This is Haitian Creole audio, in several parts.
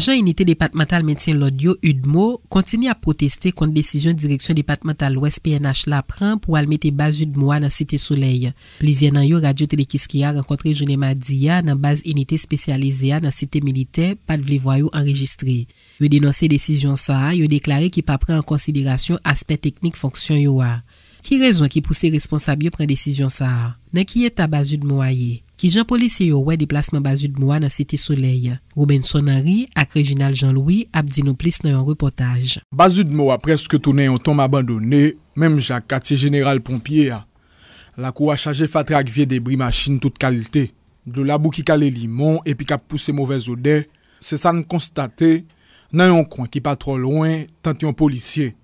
Ajan enite departemental mensyen lodyo, Udmo, kontini a proteste konti desisyon direksyon departemental OES PNH la pran pou almete baz Udmo a nan site souley. Plizye nan yo radyo telekis ki a renkontre jounen madi a nan baz enite spesyalize a nan site milite pat vle vwayo anregistre. Yo denonse desisyon sa a, yo deklare ki pa pre an konsidirasyon aspet teknik fonksyon yo a. Ki rezon ki pouse responsabyo pren desisyon sa a? Nan ki yet ta baz Udmo a ye? ki jan polisye yo wè deplasman Bazud Moua nan Siti Soulei. Rouben Sonari ak Reginald Jean-Louis ap di nou plis nan yon reportaj. Bazud Moua preske tou nan yon tom abandone, menm jak katye general pompye a. La kou a chaje fatrak vie debri machin tout kalite. De la bou ki kale limon epi ka pousse mouvez ode, se san konstate nan yon kwen ki patro loin, tant yon polisye.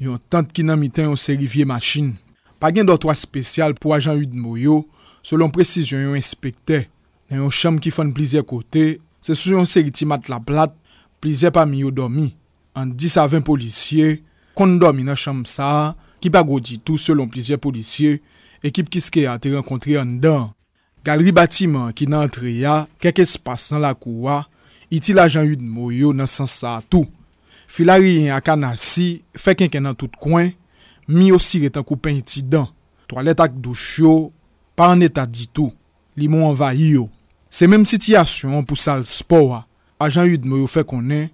Yon tant ki nan miten yon seri vie machin. Pa gen do twa spesyal pou a jan Udmoyo, solon presisyon yon inspektè. Nan yon chanm ki fan plizye kote, se sou yon seri ti mat la plat, plizye pa mi yo domi. An dis aven polisye, kon domi nan chanm sa, ki pa go di tou solon plizye polisye, ekip ki ske a te renkontri an dan. Galeri batiman ki nan tre ya, keke spasan la kouwa, iti la jan yon mou yo nan san sa tou. Filari yon akana si, feken ken nan tout kwen, mi yo sire tan koupen iti dan. To alet ak dou chyo, pa an etat ditou, li moun anvay yo. Se menm sitiyasyon pou sal spowa, ajan yu d'mo yo fe konen,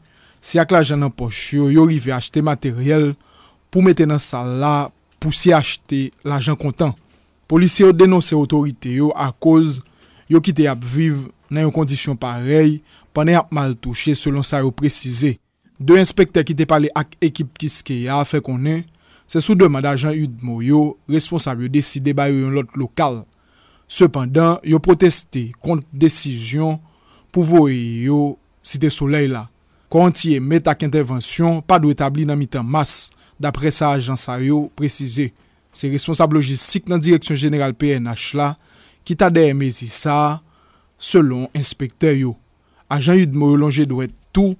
si ak la jan nan poch yo, yo rive achete materyel pou mette nan sal la pou si achete la jan kontan. Polisye yo denonse otorite yo a koz, yo ki te yap vive nan yon kondisyon parey, pa ne yap mal touche selon sa yo precize. De inspekte ki te pale ak ekip kiske ya fe konen, se sou deman da ajan yu d'mo yo, responsab yo deside bayo yon lot lokal, Sependan, yo protesté kontre desisyon pou vore yo site souley la. Konti emet ak intervensyon, pa dwe tabli nan mitan mas. Dapre sa, ajan sa yo prezise. Se responsab logistik nan direksyon jeneral PNH la, ki ta de emezi sa, selon inspektè yo. Ajan yu dmo yo longe dwe tou,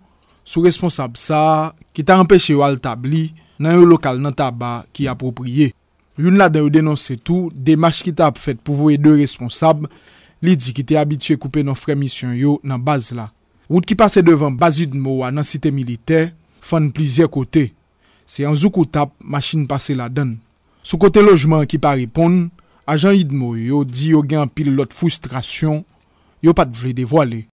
sou responsab sa, ki ta empèche yo al tabli nan yo lokal nan taba ki apopriye. Yon la den yon denonse tou, demache ki tap fet pou vouye de responsab, li di ki te abitye koupe nan fremisyon yo nan baz la. Wout ki pase devan baz Yidmo anan site milite, fan plizye kote. Se yon zou koutap, masin pase la den. Sou kote lojman ki pa ripon, ajan Yidmo yo di yo gen pil lot fustrasyon, yo pat vle devole.